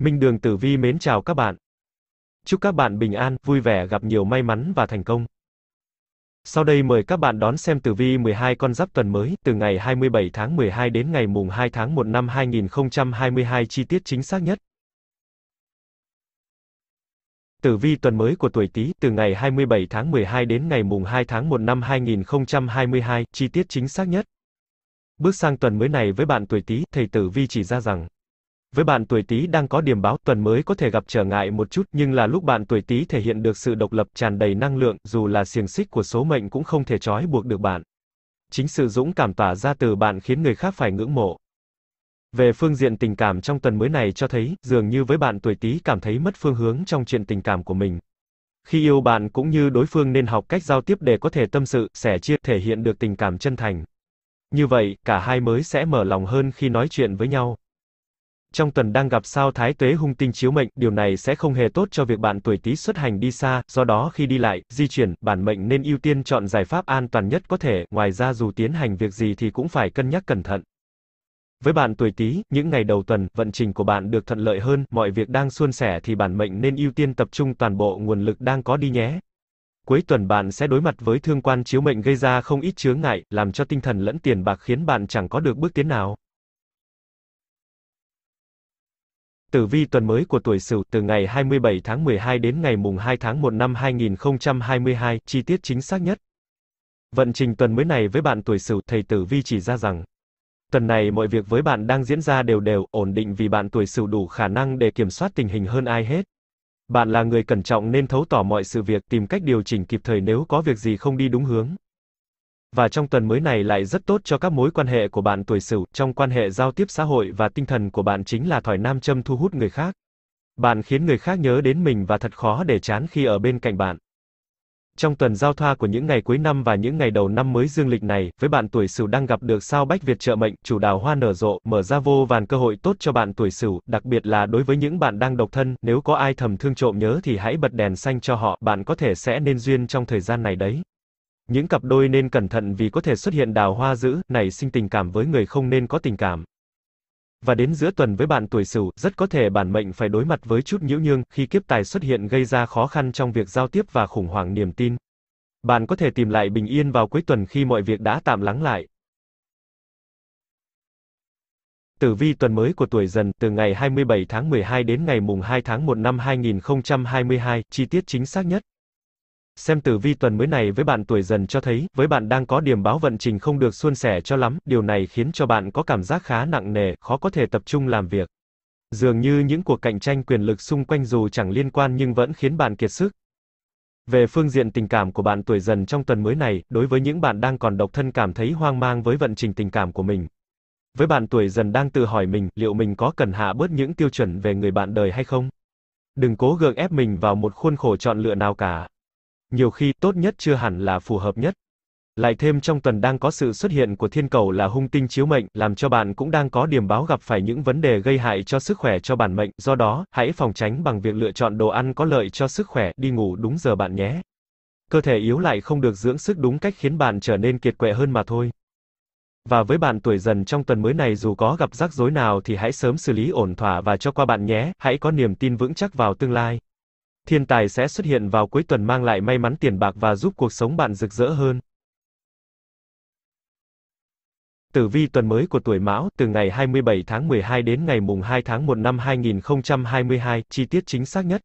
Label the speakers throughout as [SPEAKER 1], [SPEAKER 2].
[SPEAKER 1] Minh Đường Tử Vi mến chào các bạn. Chúc các bạn bình an, vui vẻ, gặp nhiều may mắn và thành công. Sau đây mời các bạn đón xem tử vi 12 con giáp tuần mới, từ ngày 27 tháng 12 đến ngày mùng 2 tháng 1 năm 2022 chi tiết chính xác nhất. Tử vi tuần mới của tuổi Tý, từ ngày 27 tháng 12 đến ngày mùng 2 tháng 1 năm 2022, chi tiết chính xác nhất. Bước sang tuần mới này với bạn tuổi Tý, thầy tử vi chỉ ra rằng với bạn tuổi Tý đang có điểm báo, tuần mới có thể gặp trở ngại một chút, nhưng là lúc bạn tuổi Tý thể hiện được sự độc lập tràn đầy năng lượng, dù là xiềng xích của số mệnh cũng không thể trói buộc được bạn. Chính sự dũng cảm tỏa ra từ bạn khiến người khác phải ngưỡng mộ. Về phương diện tình cảm trong tuần mới này cho thấy, dường như với bạn tuổi Tý cảm thấy mất phương hướng trong chuyện tình cảm của mình. Khi yêu bạn cũng như đối phương nên học cách giao tiếp để có thể tâm sự, sẻ chia, thể hiện được tình cảm chân thành. Như vậy, cả hai mới sẽ mở lòng hơn khi nói chuyện với nhau trong tuần đang gặp sao thái tuế hung tinh chiếu mệnh, điều này sẽ không hề tốt cho việc bạn tuổi Tý xuất hành đi xa, do đó khi đi lại, di chuyển, bản mệnh nên ưu tiên chọn giải pháp an toàn nhất có thể, ngoài ra dù tiến hành việc gì thì cũng phải cân nhắc cẩn thận. Với bạn tuổi Tý, những ngày đầu tuần, vận trình của bạn được thuận lợi hơn, mọi việc đang suôn sẻ thì bản mệnh nên ưu tiên tập trung toàn bộ nguồn lực đang có đi nhé. Cuối tuần bạn sẽ đối mặt với thương quan chiếu mệnh gây ra không ít chướng ngại, làm cho tinh thần lẫn tiền bạc khiến bạn chẳng có được bước tiến nào. Tử vi tuần mới của tuổi Sửu từ ngày 27 tháng 12 đến ngày mùng 2 tháng 1 năm 2022, chi tiết chính xác nhất. Vận trình tuần mới này với bạn tuổi Sửu, thầy Tử vi chỉ ra rằng tuần này mọi việc với bạn đang diễn ra đều đều, ổn định vì bạn tuổi Sửu đủ khả năng để kiểm soát tình hình hơn ai hết. Bạn là người cẩn trọng nên thấu tỏ mọi sự việc, tìm cách điều chỉnh kịp thời nếu có việc gì không đi đúng hướng. Và trong tuần mới này lại rất tốt cho các mối quan hệ của bạn tuổi Sửu, trong quan hệ giao tiếp xã hội và tinh thần của bạn chính là thỏi nam châm thu hút người khác. Bạn khiến người khác nhớ đến mình và thật khó để chán khi ở bên cạnh bạn. Trong tuần giao thoa của những ngày cuối năm và những ngày đầu năm mới dương lịch này, với bạn tuổi Sửu đang gặp được sao Bách Việt trợ mệnh, chủ đào hoa nở rộ, mở ra vô vàn cơ hội tốt cho bạn tuổi Sửu, đặc biệt là đối với những bạn đang độc thân, nếu có ai thầm thương trộm nhớ thì hãy bật đèn xanh cho họ, bạn có thể sẽ nên duyên trong thời gian này đấy. Những cặp đôi nên cẩn thận vì có thể xuất hiện đào hoa dữ, nảy sinh tình cảm với người không nên có tình cảm. Và đến giữa tuần với bạn tuổi Sửu, rất có thể bản mệnh phải đối mặt với chút nhiễu nhương khi kiếp tài xuất hiện gây ra khó khăn trong việc giao tiếp và khủng hoảng niềm tin. Bạn có thể tìm lại bình yên vào cuối tuần khi mọi việc đã tạm lắng lại. Tử vi tuần mới của tuổi dần từ ngày 27 tháng 12 đến ngày mùng 2 tháng 1 năm 2022, chi tiết chính xác nhất. Xem tử vi tuần mới này với bạn tuổi dần cho thấy, với bạn đang có điểm báo vận trình không được suôn sẻ cho lắm, điều này khiến cho bạn có cảm giác khá nặng nề, khó có thể tập trung làm việc. Dường như những cuộc cạnh tranh quyền lực xung quanh dù chẳng liên quan nhưng vẫn khiến bạn kiệt sức. Về phương diện tình cảm của bạn tuổi dần trong tuần mới này, đối với những bạn đang còn độc thân cảm thấy hoang mang với vận trình tình cảm của mình. Với bạn tuổi dần đang tự hỏi mình, liệu mình có cần hạ bớt những tiêu chuẩn về người bạn đời hay không? Đừng cố gượng ép mình vào một khuôn khổ chọn lựa nào cả. Nhiều khi tốt nhất chưa hẳn là phù hợp nhất. Lại thêm trong tuần đang có sự xuất hiện của thiên cầu là hung tinh chiếu mệnh, làm cho bạn cũng đang có điểm báo gặp phải những vấn đề gây hại cho sức khỏe cho bản mệnh, do đó, hãy phòng tránh bằng việc lựa chọn đồ ăn có lợi cho sức khỏe, đi ngủ đúng giờ bạn nhé. Cơ thể yếu lại không được dưỡng sức đúng cách khiến bạn trở nên kiệt quệ hơn mà thôi. Và với bạn tuổi dần trong tuần mới này dù có gặp rắc rối nào thì hãy sớm xử lý ổn thỏa và cho qua bạn nhé, hãy có niềm tin vững chắc vào tương lai. Thiên tài sẽ xuất hiện vào cuối tuần mang lại may mắn tiền bạc và giúp cuộc sống bạn rực rỡ hơn. Tử vi tuần mới của tuổi Mão, từ ngày 27 tháng 12 đến ngày mùng 2 tháng 1 năm 2022, chi tiết chính xác nhất.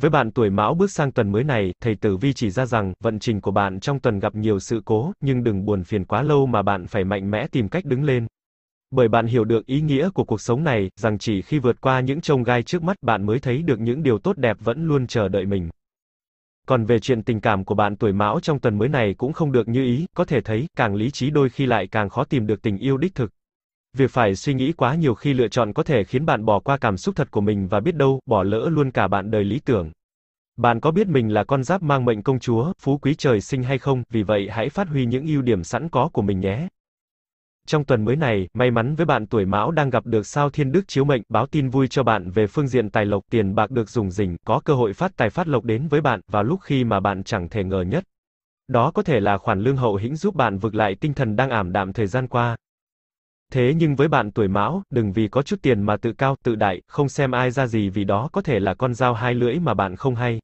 [SPEAKER 1] Với bạn tuổi Mão bước sang tuần mới này, thầy Tử Vi chỉ ra rằng, vận trình của bạn trong tuần gặp nhiều sự cố, nhưng đừng buồn phiền quá lâu mà bạn phải mạnh mẽ tìm cách đứng lên. Bởi bạn hiểu được ý nghĩa của cuộc sống này, rằng chỉ khi vượt qua những trông gai trước mắt bạn mới thấy được những điều tốt đẹp vẫn luôn chờ đợi mình. Còn về chuyện tình cảm của bạn tuổi mão trong tuần mới này cũng không được như ý, có thể thấy, càng lý trí đôi khi lại càng khó tìm được tình yêu đích thực. Việc phải suy nghĩ quá nhiều khi lựa chọn có thể khiến bạn bỏ qua cảm xúc thật của mình và biết đâu, bỏ lỡ luôn cả bạn đời lý tưởng. Bạn có biết mình là con giáp mang mệnh công chúa, phú quý trời sinh hay không, vì vậy hãy phát huy những ưu điểm sẵn có của mình nhé. Trong tuần mới này, may mắn với bạn tuổi Mão đang gặp được sao Thiên Đức chiếu mệnh, báo tin vui cho bạn về phương diện tài lộc, tiền bạc được dùng rỉnh, có cơ hội phát tài phát lộc đến với bạn vào lúc khi mà bạn chẳng thể ngờ nhất. Đó có thể là khoản lương hậu hĩnh giúp bạn vực lại tinh thần đang ảm đạm thời gian qua. Thế nhưng với bạn tuổi Mão, đừng vì có chút tiền mà tự cao, tự đại, không xem ai ra gì vì đó có thể là con dao hai lưỡi mà bạn không hay.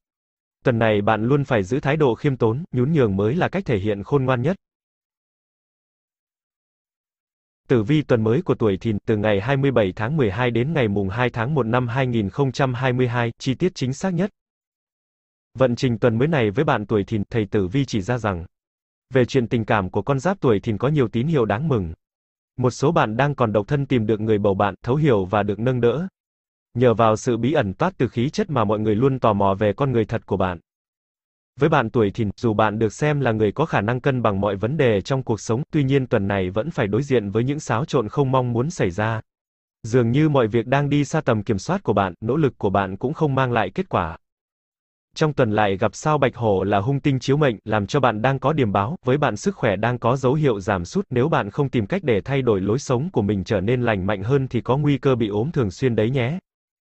[SPEAKER 1] Tuần này bạn luôn phải giữ thái độ khiêm tốn, nhún nhường mới là cách thể hiện khôn ngoan nhất. Tử vi tuần mới của tuổi Thìn từ ngày 27 tháng 12 đến ngày mùng 2 tháng 1 năm 2022, chi tiết chính xác nhất. Vận trình tuần mới này với bạn tuổi Thìn, thầy Tử vi chỉ ra rằng về chuyện tình cảm của con giáp tuổi Thìn có nhiều tín hiệu đáng mừng. Một số bạn đang còn độc thân tìm được người bầu bạn, thấu hiểu và được nâng đỡ. Nhờ vào sự bí ẩn toát từ khí chất mà mọi người luôn tò mò về con người thật của bạn. Với bạn tuổi thìn, dù bạn được xem là người có khả năng cân bằng mọi vấn đề trong cuộc sống, tuy nhiên tuần này vẫn phải đối diện với những xáo trộn không mong muốn xảy ra. Dường như mọi việc đang đi xa tầm kiểm soát của bạn, nỗ lực của bạn cũng không mang lại kết quả. Trong tuần lại gặp sao Bạch Hổ là hung tinh chiếu mệnh, làm cho bạn đang có điểm báo, với bạn sức khỏe đang có dấu hiệu giảm sút, nếu bạn không tìm cách để thay đổi lối sống của mình trở nên lành mạnh hơn thì có nguy cơ bị ốm thường xuyên đấy nhé.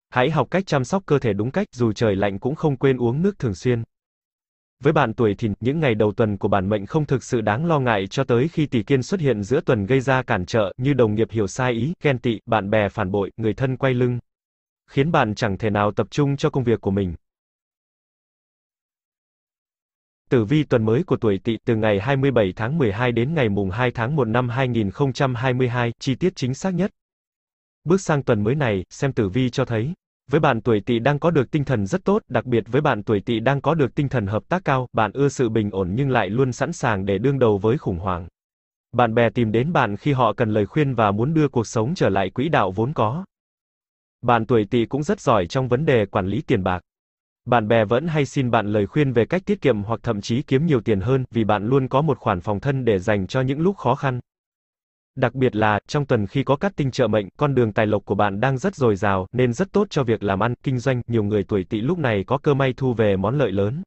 [SPEAKER 1] Hãy học cách chăm sóc cơ thể đúng cách, dù trời lạnh cũng không quên uống nước thường xuyên. Với bạn tuổi thìn, những ngày đầu tuần của bản mệnh không thực sự đáng lo ngại cho tới khi tỷ kiên xuất hiện giữa tuần gây ra cản trở, như đồng nghiệp hiểu sai ý, ghen tị, bạn bè phản bội, người thân quay lưng. Khiến bạn chẳng thể nào tập trung cho công việc của mình. Tử vi tuần mới của tuổi Tỵ từ ngày 27 tháng 12 đến ngày mùng 2 tháng 1 năm 2022, chi tiết chính xác nhất. Bước sang tuần mới này, xem tử vi cho thấy với bạn tuổi Tỵ đang có được tinh thần rất tốt, đặc biệt với bạn tuổi Tỵ đang có được tinh thần hợp tác cao, bạn ưa sự bình ổn nhưng lại luôn sẵn sàng để đương đầu với khủng hoảng. Bạn bè tìm đến bạn khi họ cần lời khuyên và muốn đưa cuộc sống trở lại quỹ đạo vốn có. Bạn tuổi Tỵ cũng rất giỏi trong vấn đề quản lý tiền bạc. Bạn bè vẫn hay xin bạn lời khuyên về cách tiết kiệm hoặc thậm chí kiếm nhiều tiền hơn, vì bạn luôn có một khoản phòng thân để dành cho những lúc khó khăn. Đặc biệt là, trong tuần khi có cát tinh trợ mệnh, con đường tài lộc của bạn đang rất dồi dào, nên rất tốt cho việc làm ăn, kinh doanh, nhiều người tuổi tỵ lúc này có cơ may thu về món lợi lớn.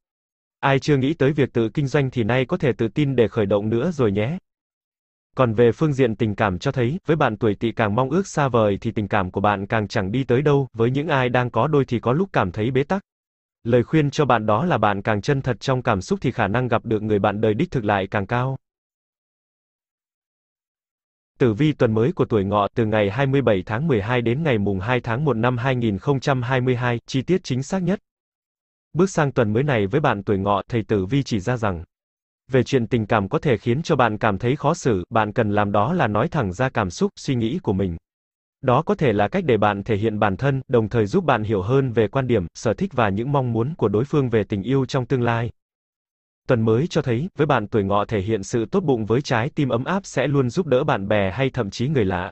[SPEAKER 1] Ai chưa nghĩ tới việc tự kinh doanh thì nay có thể tự tin để khởi động nữa rồi nhé. Còn về phương diện tình cảm cho thấy, với bạn tuổi tỵ càng mong ước xa vời thì tình cảm của bạn càng chẳng đi tới đâu, với những ai đang có đôi thì có lúc cảm thấy bế tắc. Lời khuyên cho bạn đó là bạn càng chân thật trong cảm xúc thì khả năng gặp được người bạn đời đích thực lại càng cao. Tử vi tuần mới của tuổi ngọ từ ngày 27 tháng 12 đến ngày mùng 2 tháng 1 năm 2022, chi tiết chính xác nhất. Bước sang tuần mới này với bạn tuổi ngọ, thầy tử vi chỉ ra rằng về chuyện tình cảm có thể khiến cho bạn cảm thấy khó xử, bạn cần làm đó là nói thẳng ra cảm xúc, suy nghĩ của mình. Đó có thể là cách để bạn thể hiện bản thân, đồng thời giúp bạn hiểu hơn về quan điểm, sở thích và những mong muốn của đối phương về tình yêu trong tương lai. Tuần mới cho thấy, với bạn tuổi ngọ thể hiện sự tốt bụng với trái tim ấm áp sẽ luôn giúp đỡ bạn bè hay thậm chí người lạ.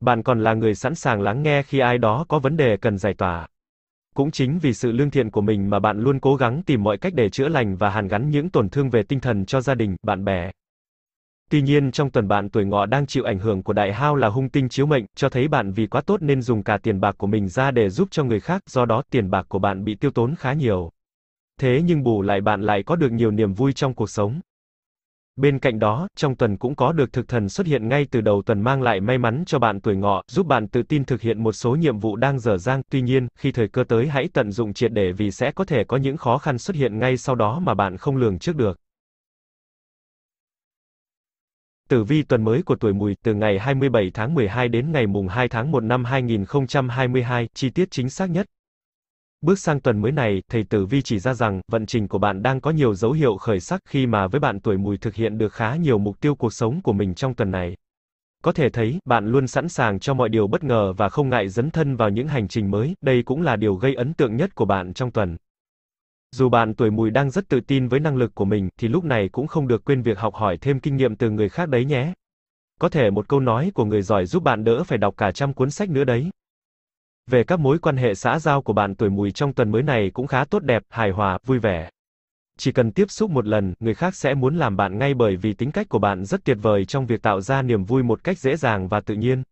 [SPEAKER 1] Bạn còn là người sẵn sàng lắng nghe khi ai đó có vấn đề cần giải tỏa. Cũng chính vì sự lương thiện của mình mà bạn luôn cố gắng tìm mọi cách để chữa lành và hàn gắn những tổn thương về tinh thần cho gia đình, bạn bè. Tuy nhiên trong tuần bạn tuổi ngọ đang chịu ảnh hưởng của đại hao là hung tinh chiếu mệnh, cho thấy bạn vì quá tốt nên dùng cả tiền bạc của mình ra để giúp cho người khác, do đó tiền bạc của bạn bị tiêu tốn khá nhiều thế nhưng bù lại bạn lại có được nhiều niềm vui trong cuộc sống. Bên cạnh đó, trong tuần cũng có được thực thần xuất hiện ngay từ đầu tuần mang lại may mắn cho bạn tuổi ngọ, giúp bạn tự tin thực hiện một số nhiệm vụ đang dở dang. Tuy nhiên, khi thời cơ tới hãy tận dụng triệt để vì sẽ có thể có những khó khăn xuất hiện ngay sau đó mà bạn không lường trước được. Tử vi tuần mới của tuổi mùi từ ngày 27 tháng 12 đến ngày mùng 2 tháng 1 năm 2022, chi tiết chính xác nhất. Bước sang tuần mới này, thầy Tử Vi chỉ ra rằng, vận trình của bạn đang có nhiều dấu hiệu khởi sắc khi mà với bạn tuổi mùi thực hiện được khá nhiều mục tiêu cuộc sống của mình trong tuần này. Có thể thấy, bạn luôn sẵn sàng cho mọi điều bất ngờ và không ngại dấn thân vào những hành trình mới, đây cũng là điều gây ấn tượng nhất của bạn trong tuần. Dù bạn tuổi mùi đang rất tự tin với năng lực của mình, thì lúc này cũng không được quên việc học hỏi thêm kinh nghiệm từ người khác đấy nhé. Có thể một câu nói của người giỏi giúp bạn đỡ phải đọc cả trăm cuốn sách nữa đấy. Về các mối quan hệ xã giao của bạn tuổi mùi trong tuần mới này cũng khá tốt đẹp, hài hòa, vui vẻ. Chỉ cần tiếp xúc một lần, người khác sẽ muốn làm bạn ngay bởi vì tính cách của bạn rất tuyệt vời trong việc tạo ra niềm vui một cách dễ dàng và tự nhiên.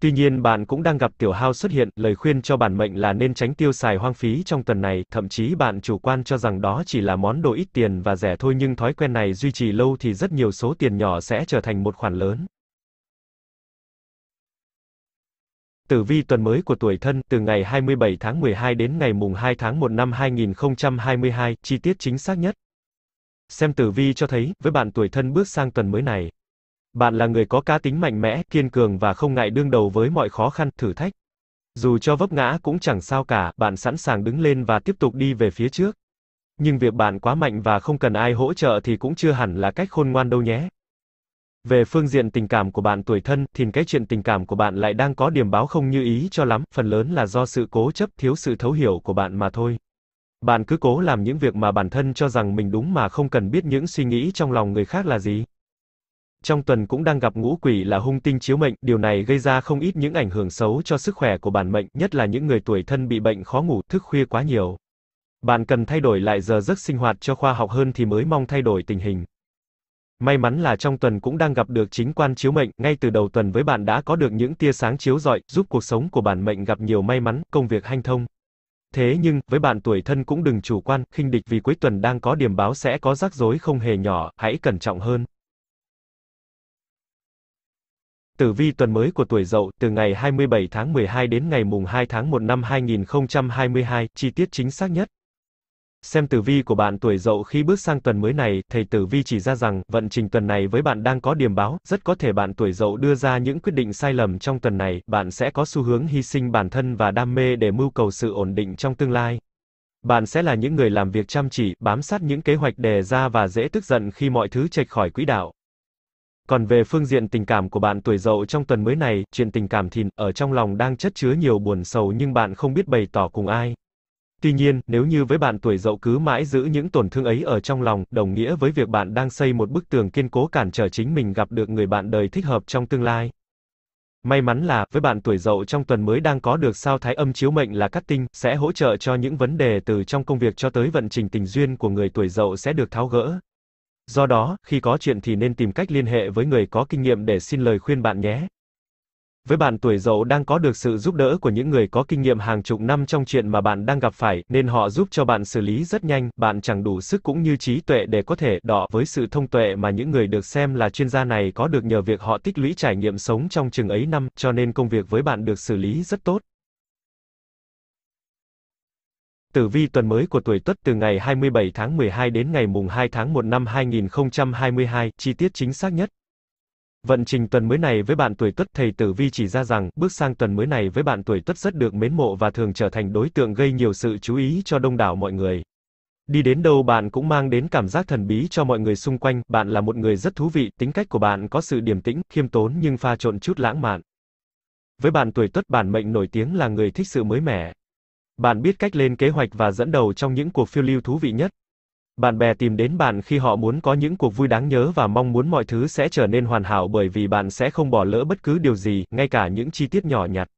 [SPEAKER 1] Tuy nhiên bạn cũng đang gặp tiểu hao xuất hiện, lời khuyên cho bản mệnh là nên tránh tiêu xài hoang phí trong tuần này, thậm chí bạn chủ quan cho rằng đó chỉ là món đồ ít tiền và rẻ thôi nhưng thói quen này duy trì lâu thì rất nhiều số tiền nhỏ sẽ trở thành một khoản lớn. Tử vi tuần mới của tuổi thân từ ngày 27 tháng 12 đến ngày mùng 2 tháng 1 năm 2022, chi tiết chính xác nhất. Xem tử vi cho thấy, với bạn tuổi thân bước sang tuần mới này, bạn là người có cá tính mạnh mẽ, kiên cường và không ngại đương đầu với mọi khó khăn, thử thách. Dù cho vấp ngã cũng chẳng sao cả, bạn sẵn sàng đứng lên và tiếp tục đi về phía trước. Nhưng việc bạn quá mạnh và không cần ai hỗ trợ thì cũng chưa hẳn là cách khôn ngoan đâu nhé. Về phương diện tình cảm của bạn tuổi thân, thì cái chuyện tình cảm của bạn lại đang có điểm báo không như ý cho lắm, phần lớn là do sự cố chấp thiếu sự thấu hiểu của bạn mà thôi. Bạn cứ cố làm những việc mà bản thân cho rằng mình đúng mà không cần biết những suy nghĩ trong lòng người khác là gì. Trong tuần cũng đang gặp ngũ quỷ là hung tinh chiếu mệnh, điều này gây ra không ít những ảnh hưởng xấu cho sức khỏe của bản mệnh, nhất là những người tuổi thân bị bệnh khó ngủ, thức khuya quá nhiều. Bạn cần thay đổi lại giờ giấc sinh hoạt cho khoa học hơn thì mới mong thay đổi tình hình. May mắn là trong tuần cũng đang gặp được chính quan chiếu mệnh, ngay từ đầu tuần với bạn đã có được những tia sáng chiếu rọi, giúp cuộc sống của bản mệnh gặp nhiều may mắn, công việc hanh thông. Thế nhưng, với bạn tuổi thân cũng đừng chủ quan, khinh địch vì cuối tuần đang có điểm báo sẽ có rắc rối không hề nhỏ, hãy cẩn trọng hơn. Tử vi tuần mới của tuổi Dậu, từ ngày 27 tháng 12 đến ngày mùng 2 tháng 1 năm 2022, chi tiết chính xác nhất. Xem tử vi của bạn tuổi dậu khi bước sang tuần mới này, thầy tử vi chỉ ra rằng, vận trình tuần này với bạn đang có điểm báo, rất có thể bạn tuổi dậu đưa ra những quyết định sai lầm trong tuần này, bạn sẽ có xu hướng hy sinh bản thân và đam mê để mưu cầu sự ổn định trong tương lai. Bạn sẽ là những người làm việc chăm chỉ, bám sát những kế hoạch đề ra và dễ tức giận khi mọi thứ chệch khỏi quỹ đạo. Còn về phương diện tình cảm của bạn tuổi dậu trong tuần mới này, chuyện tình cảm thì ở trong lòng đang chất chứa nhiều buồn sầu nhưng bạn không biết bày tỏ cùng ai. Tuy nhiên, nếu như với bạn tuổi dậu cứ mãi giữ những tổn thương ấy ở trong lòng, đồng nghĩa với việc bạn đang xây một bức tường kiên cố cản trở chính mình gặp được người bạn đời thích hợp trong tương lai. May mắn là, với bạn tuổi dậu trong tuần mới đang có được sao thái âm chiếu mệnh là cắt tinh, sẽ hỗ trợ cho những vấn đề từ trong công việc cho tới vận trình tình duyên của người tuổi dậu sẽ được tháo gỡ. Do đó, khi có chuyện thì nên tìm cách liên hệ với người có kinh nghiệm để xin lời khuyên bạn nhé. Với bạn tuổi dậu đang có được sự giúp đỡ của những người có kinh nghiệm hàng chục năm trong chuyện mà bạn đang gặp phải, nên họ giúp cho bạn xử lý rất nhanh, bạn chẳng đủ sức cũng như trí tuệ để có thể đọ với sự thông tuệ mà những người được xem là chuyên gia này có được nhờ việc họ tích lũy trải nghiệm sống trong chừng ấy năm, cho nên công việc với bạn được xử lý rất tốt. Tử vi tuần mới của tuổi Tuất từ ngày 27 tháng 12 đến ngày mùng 2 tháng 1 năm 2022, chi tiết chính xác nhất. Vận trình tuần mới này với bạn tuổi tuất, thầy Tử Vi chỉ ra rằng, bước sang tuần mới này với bạn tuổi tuất rất được mến mộ và thường trở thành đối tượng gây nhiều sự chú ý cho đông đảo mọi người. Đi đến đâu bạn cũng mang đến cảm giác thần bí cho mọi người xung quanh, bạn là một người rất thú vị, tính cách của bạn có sự điềm tĩnh, khiêm tốn nhưng pha trộn chút lãng mạn. Với bạn tuổi tuất bản mệnh nổi tiếng là người thích sự mới mẻ. Bạn biết cách lên kế hoạch và dẫn đầu trong những cuộc phiêu lưu thú vị nhất. Bạn bè tìm đến bạn khi họ muốn có những cuộc vui đáng nhớ và mong muốn mọi thứ sẽ trở nên hoàn hảo bởi vì bạn sẽ không bỏ lỡ bất cứ điều gì, ngay cả những chi tiết nhỏ nhặt.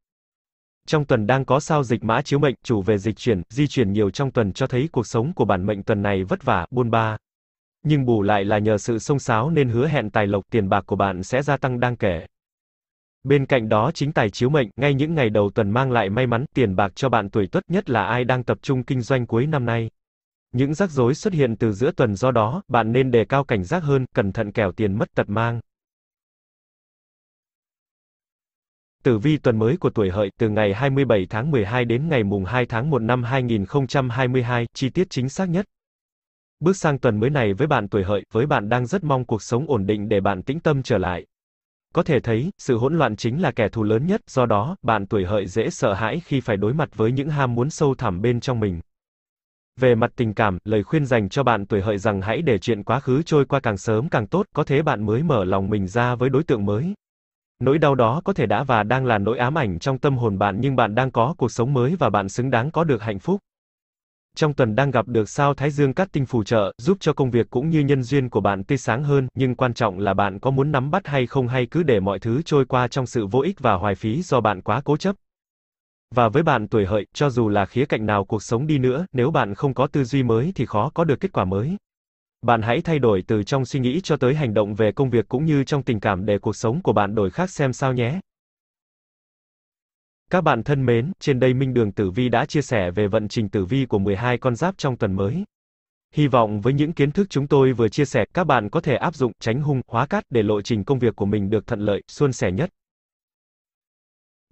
[SPEAKER 1] Trong tuần đang có sao dịch mã chiếu mệnh, chủ về dịch chuyển, di chuyển nhiều trong tuần cho thấy cuộc sống của bản mệnh tuần này vất vả, buôn ba. Nhưng bù lại là nhờ sự sông sáo nên hứa hẹn tài lộc tiền bạc của bạn sẽ gia tăng đáng kể. Bên cạnh đó chính tài chiếu mệnh, ngay những ngày đầu tuần mang lại may mắn, tiền bạc cho bạn tuổi tuất nhất là ai đang tập trung kinh doanh cuối năm nay. Những rắc rối xuất hiện từ giữa tuần do đó, bạn nên đề cao cảnh giác hơn, cẩn thận kẻo tiền mất tật mang. Tử vi tuần mới của tuổi hợi từ ngày 27 tháng 12 đến ngày mùng 2 tháng 1 năm 2022, chi tiết chính xác nhất. Bước sang tuần mới này với bạn tuổi hợi, với bạn đang rất mong cuộc sống ổn định để bạn tĩnh tâm trở lại. Có thể thấy, sự hỗn loạn chính là kẻ thù lớn nhất, do đó, bạn tuổi hợi dễ sợ hãi khi phải đối mặt với những ham muốn sâu thẳm bên trong mình. Về mặt tình cảm, lời khuyên dành cho bạn tuổi hợi rằng hãy để chuyện quá khứ trôi qua càng sớm càng tốt, có thế bạn mới mở lòng mình ra với đối tượng mới. Nỗi đau đó có thể đã và đang là nỗi ám ảnh trong tâm hồn bạn nhưng bạn đang có cuộc sống mới và bạn xứng đáng có được hạnh phúc. Trong tuần đang gặp được sao Thái Dương cắt tinh phù trợ, giúp cho công việc cũng như nhân duyên của bạn tươi sáng hơn, nhưng quan trọng là bạn có muốn nắm bắt hay không hay cứ để mọi thứ trôi qua trong sự vô ích và hoài phí do bạn quá cố chấp. Và với bạn tuổi hợi, cho dù là khía cạnh nào cuộc sống đi nữa, nếu bạn không có tư duy mới thì khó có được kết quả mới. Bạn hãy thay đổi từ trong suy nghĩ cho tới hành động về công việc cũng như trong tình cảm để cuộc sống của bạn đổi khác xem sao nhé. Các bạn thân mến, trên đây Minh Đường Tử Vi đã chia sẻ về vận trình tử vi của 12 con giáp trong tuần mới. Hy vọng với những kiến thức chúng tôi vừa chia sẻ, các bạn có thể áp dụng tránh hung, hóa cát để lộ trình công việc của mình được thuận lợi, suôn sẻ nhất.